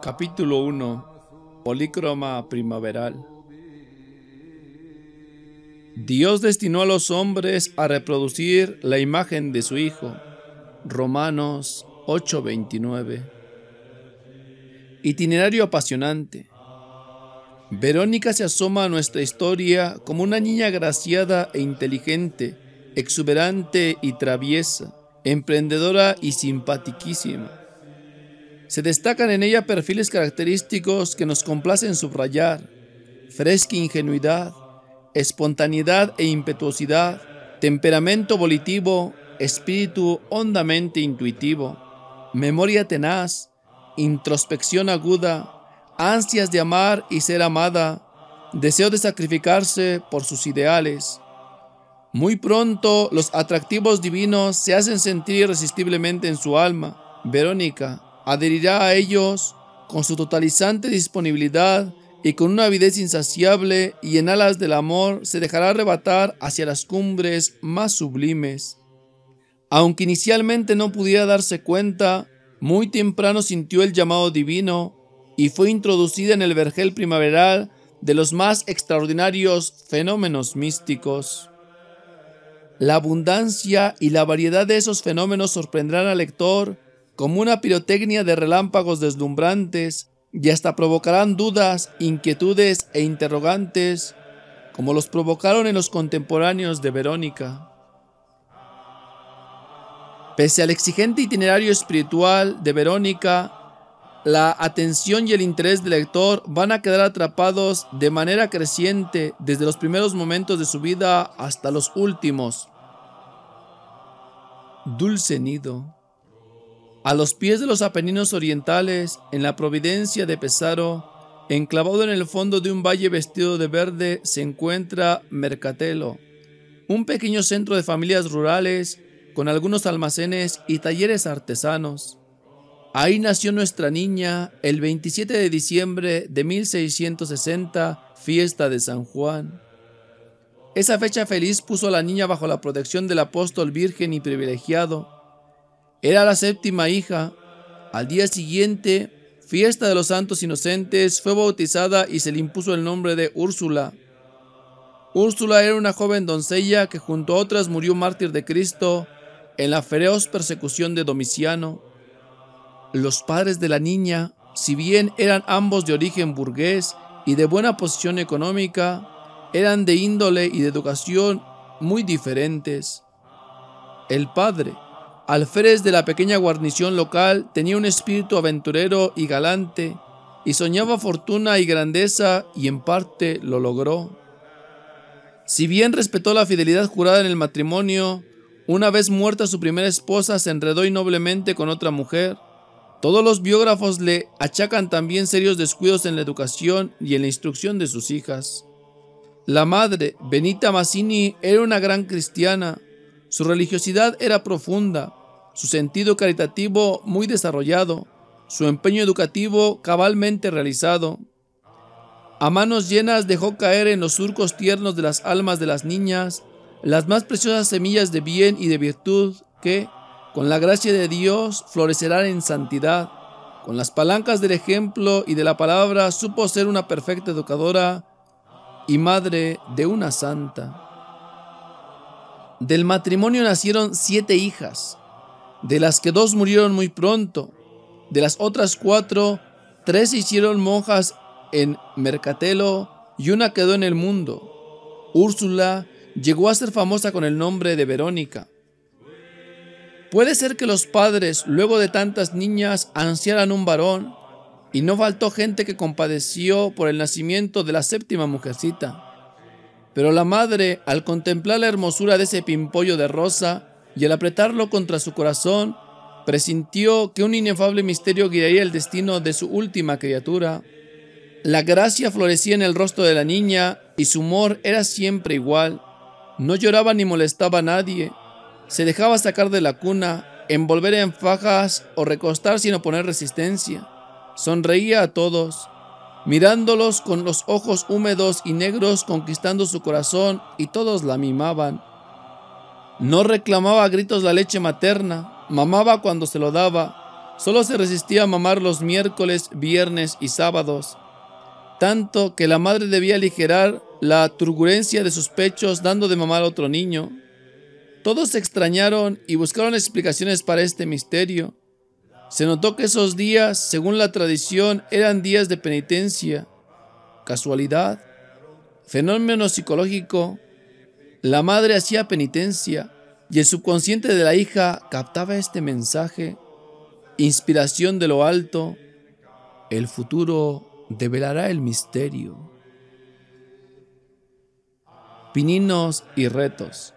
Capítulo 1. Polícroma primaveral. Dios destinó a los hombres a reproducir la imagen de su Hijo. Romanos 8:29. Itinerario apasionante. Verónica se asoma a nuestra historia como una niña graciada e inteligente, exuberante y traviesa, emprendedora y simpaticísima. Se destacan en ella perfiles característicos que nos complacen subrayar. Fresca ingenuidad, espontaneidad e impetuosidad, temperamento volitivo, espíritu hondamente intuitivo, memoria tenaz, introspección aguda, ansias de amar y ser amada, deseo de sacrificarse por sus ideales. Muy pronto los atractivos divinos se hacen sentir irresistiblemente en su alma. Verónica, adherirá a ellos con su totalizante disponibilidad y con una avidez insaciable y en alas del amor se dejará arrebatar hacia las cumbres más sublimes. Aunque inicialmente no pudiera darse cuenta, muy temprano sintió el llamado divino y fue introducida en el vergel primaveral de los más extraordinarios fenómenos místicos. La abundancia y la variedad de esos fenómenos sorprenderán al lector como una pirotecnia de relámpagos deslumbrantes, y hasta provocarán dudas, inquietudes e interrogantes, como los provocaron en los contemporáneos de Verónica. Pese al exigente itinerario espiritual de Verónica, la atención y el interés del lector van a quedar atrapados de manera creciente desde los primeros momentos de su vida hasta los últimos. Dulce nido. A los pies de los Apeninos orientales, en la providencia de Pesaro, enclavado en el fondo de un valle vestido de verde, se encuentra Mercatelo, un pequeño centro de familias rurales con algunos almacenes y talleres artesanos. Ahí nació nuestra niña el 27 de diciembre de 1660, fiesta de San Juan. Esa fecha feliz puso a la niña bajo la protección del apóstol virgen y privilegiado, era la séptima hija. Al día siguiente, fiesta de los santos inocentes, fue bautizada y se le impuso el nombre de Úrsula. Úrsula era una joven doncella que junto a otras murió mártir de Cristo en la feroz persecución de Domiciano. Los padres de la niña, si bien eran ambos de origen burgués y de buena posición económica, eran de índole y de educación muy diferentes. El padre, Alférez de la pequeña guarnición local tenía un espíritu aventurero y galante y soñaba fortuna y grandeza y en parte lo logró. Si bien respetó la fidelidad jurada en el matrimonio, una vez muerta su primera esposa se enredó noblemente con otra mujer. Todos los biógrafos le achacan también serios descuidos en la educación y en la instrucción de sus hijas. La madre, Benita Mazzini, era una gran cristiana. Su religiosidad era profunda su sentido caritativo muy desarrollado, su empeño educativo cabalmente realizado. A manos llenas dejó caer en los surcos tiernos de las almas de las niñas las más preciosas semillas de bien y de virtud que, con la gracia de Dios, florecerán en santidad. Con las palancas del ejemplo y de la palabra supo ser una perfecta educadora y madre de una santa. Del matrimonio nacieron siete hijas, de las que dos murieron muy pronto. De las otras cuatro, tres hicieron monjas en Mercatelo y una quedó en el mundo. Úrsula llegó a ser famosa con el nombre de Verónica. Puede ser que los padres, luego de tantas niñas, ansiaran un varón, y no faltó gente que compadeció por el nacimiento de la séptima mujercita. Pero la madre, al contemplar la hermosura de ese pimpollo de rosa, y al apretarlo contra su corazón, presintió que un inefable misterio guiaría el destino de su última criatura. La gracia florecía en el rostro de la niña y su humor era siempre igual. No lloraba ni molestaba a nadie. Se dejaba sacar de la cuna, envolver en fajas o recostar sin oponer resistencia. Sonreía a todos, mirándolos con los ojos húmedos y negros conquistando su corazón y todos la mimaban. No reclamaba a gritos la leche materna, mamaba cuando se lo daba, solo se resistía a mamar los miércoles, viernes y sábados, tanto que la madre debía aligerar la turbulencia de sus pechos dando de mamar a otro niño. Todos se extrañaron y buscaron explicaciones para este misterio. Se notó que esos días, según la tradición, eran días de penitencia. ¿Casualidad? ¿Fenómeno psicológico? La madre hacía penitencia y el subconsciente de la hija captaba este mensaje, inspiración de lo alto, el futuro develará el misterio. Pininos y retos.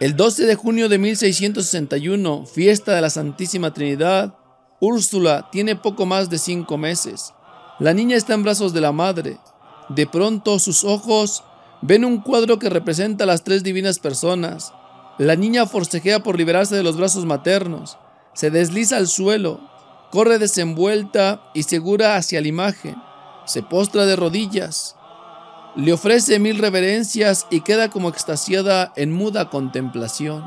El 12 de junio de 1661, fiesta de la Santísima Trinidad, Úrsula tiene poco más de cinco meses. La niña está en brazos de la madre. De pronto sus ojos Ven un cuadro que representa a las tres divinas personas. La niña forcejea por liberarse de los brazos maternos. Se desliza al suelo, corre desenvuelta y segura hacia la imagen. Se postra de rodillas. Le ofrece mil reverencias y queda como extasiada en muda contemplación.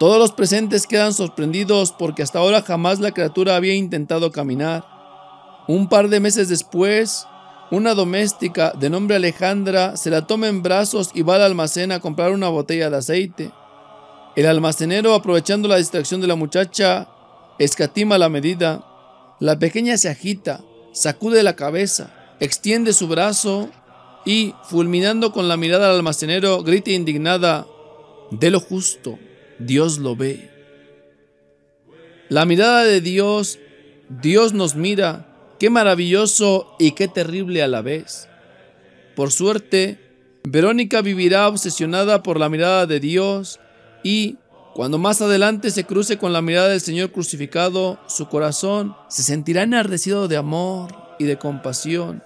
Todos los presentes quedan sorprendidos porque hasta ahora jamás la criatura había intentado caminar. Un par de meses después, una doméstica de nombre Alejandra se la toma en brazos y va al almacén a comprar una botella de aceite. El almacenero, aprovechando la distracción de la muchacha, escatima la medida. La pequeña se agita, sacude la cabeza, extiende su brazo y, fulminando con la mirada al almacenero, grita indignada, de lo justo, Dios lo ve. La mirada de Dios, Dios nos mira Qué maravilloso y qué terrible a la vez. Por suerte, Verónica vivirá obsesionada por la mirada de Dios y, cuando más adelante se cruce con la mirada del Señor crucificado, su corazón se sentirá enardecido de amor y de compasión.